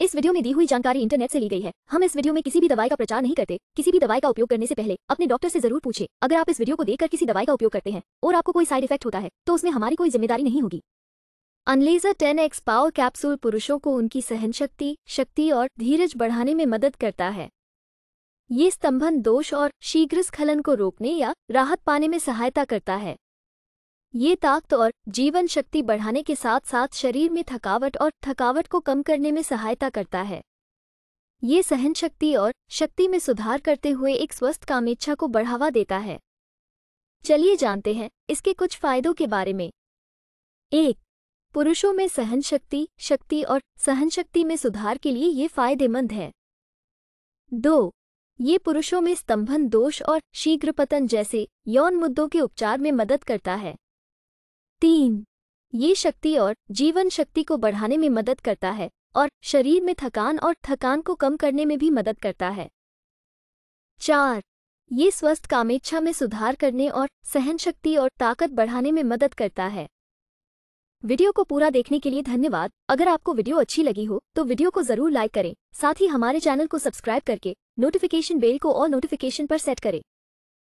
इस वीडियो में दी हुई जानकारी इंटरनेट से ली गई है हम इस वीडियो में किसी भी दवाई का प्रचार नहीं करते किसी भी दवाई का उपयोग करने से पहले अपने डॉक्टर से जरूर पूछे अगर आप इस वीडियो को देखकर किसी दवाई का उपयोग करते हैं और आपको कोई साइड इफेक्ट होता है तो उसमें हमारी कोई जिम्मेदारी नहीं होगी अनलेजर टेन एक्स पावर कैप्सूल पुरुषों को उनकी सहन शक्ति शक्ति और धीरज बढ़ाने में मदद करता है ये स्तंभन दोष और शीघ्र स्खलन को रोकने या राहत पाने में सहायता करता है ये ताकत और जीवन शक्ति बढ़ाने के साथ साथ शरीर में थकावट और थकावट को कम करने में सहायता करता है ये सहन शक्ति और शक्ति में सुधार करते हुए एक स्वस्थ कामेच्छा को बढ़ावा देता है चलिए जानते हैं इसके कुछ फायदों के बारे में एक पुरुषों में सहन शक्ति शक्ति और सहन शक्ति में सुधार के लिए ये फायदेमंद है दो ये पुरुषों में स्तंभन दोष और शीघ्रपतन जैसे यौन मुद्दों के उपचार में मदद करता है तीन ये शक्ति और जीवन शक्ति को बढ़ाने में मदद करता है और शरीर में थकान और थकान को कम करने में भी मदद करता है चार ये स्वस्थ कामेच्छा में सुधार करने और सहन शक्ति और ताकत बढ़ाने में मदद करता है वीडियो को पूरा देखने के लिए धन्यवाद अगर आपको वीडियो अच्छी लगी हो तो वीडियो को जरूर लाइक करें साथ ही हमारे चैनल को सब्सक्राइब करके नोटिफिकेशन बेल को और नोटिफिकेशन पर सेट करें